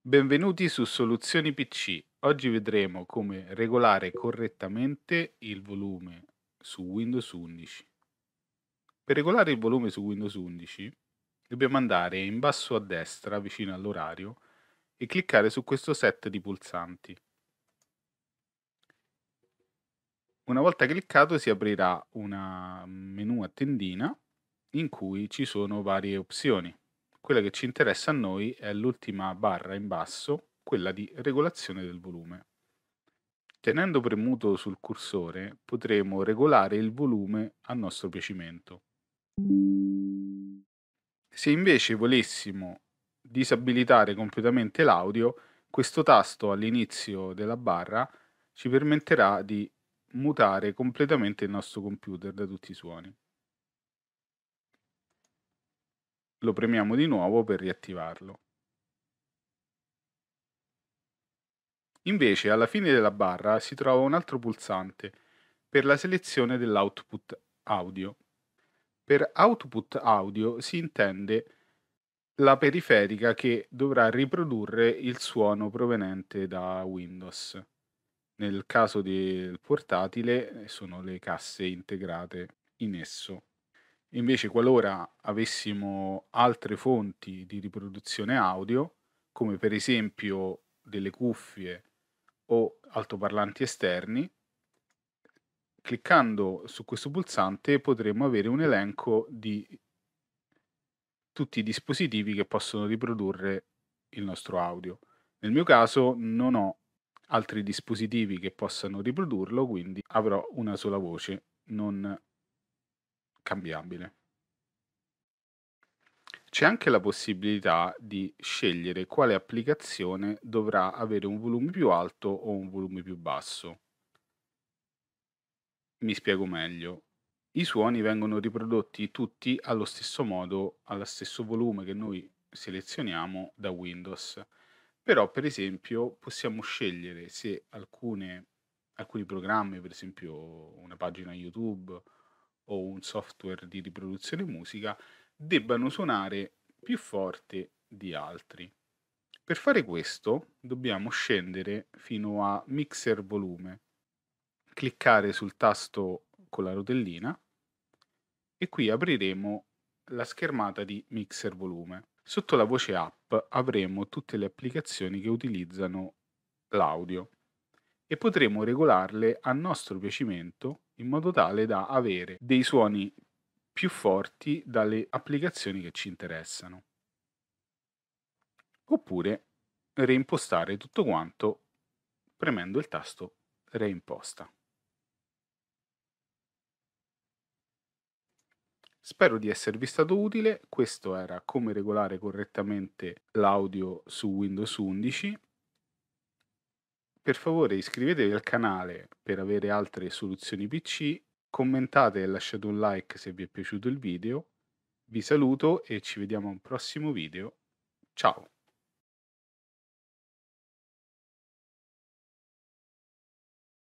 Benvenuti su Soluzioni PC. Oggi vedremo come regolare correttamente il volume su Windows 11. Per regolare il volume su Windows 11 dobbiamo andare in basso a destra vicino all'orario e cliccare su questo set di pulsanti. Una volta cliccato si aprirà un menu a tendina in cui ci sono varie opzioni. Quella che ci interessa a noi è l'ultima barra in basso, quella di regolazione del volume. Tenendo premuto sul cursore potremo regolare il volume a nostro piacimento. Se invece volessimo disabilitare completamente l'audio, questo tasto all'inizio della barra ci permetterà di mutare completamente il nostro computer da tutti i suoni. lo premiamo di nuovo per riattivarlo. Invece alla fine della barra si trova un altro pulsante per la selezione dell'output audio. Per output audio si intende la periferica che dovrà riprodurre il suono proveniente da Windows. Nel caso del portatile sono le casse integrate in esso. Invece, qualora avessimo altre fonti di riproduzione audio, come per esempio delle cuffie o altoparlanti esterni, cliccando su questo pulsante potremmo avere un elenco di tutti i dispositivi che possono riprodurre il nostro audio. Nel mio caso non ho altri dispositivi che possano riprodurlo, quindi avrò una sola voce, non cambiabile. C'è anche la possibilità di scegliere quale applicazione dovrà avere un volume più alto o un volume più basso. Mi spiego meglio. I suoni vengono riprodotti tutti allo stesso modo, allo stesso volume che noi selezioniamo da Windows. Però, per esempio, possiamo scegliere se alcune, alcuni programmi, per esempio una pagina YouTube o un software di riproduzione musica debbano suonare più forte di altri. Per fare questo dobbiamo scendere fino a Mixer Volume, cliccare sul tasto con la rotellina e qui apriremo la schermata di Mixer Volume. Sotto la voce app avremo tutte le applicazioni che utilizzano l'audio e potremo regolarle a nostro piacimento in modo tale da avere dei suoni più forti dalle applicazioni che ci interessano. Oppure reimpostare tutto quanto premendo il tasto reimposta. Spero di esservi stato utile, questo era come regolare correttamente l'audio su Windows 11 per favore iscrivetevi al canale per avere altre soluzioni PC, commentate e lasciate un like se vi è piaciuto il video. Vi saluto e ci vediamo a un prossimo video. Ciao!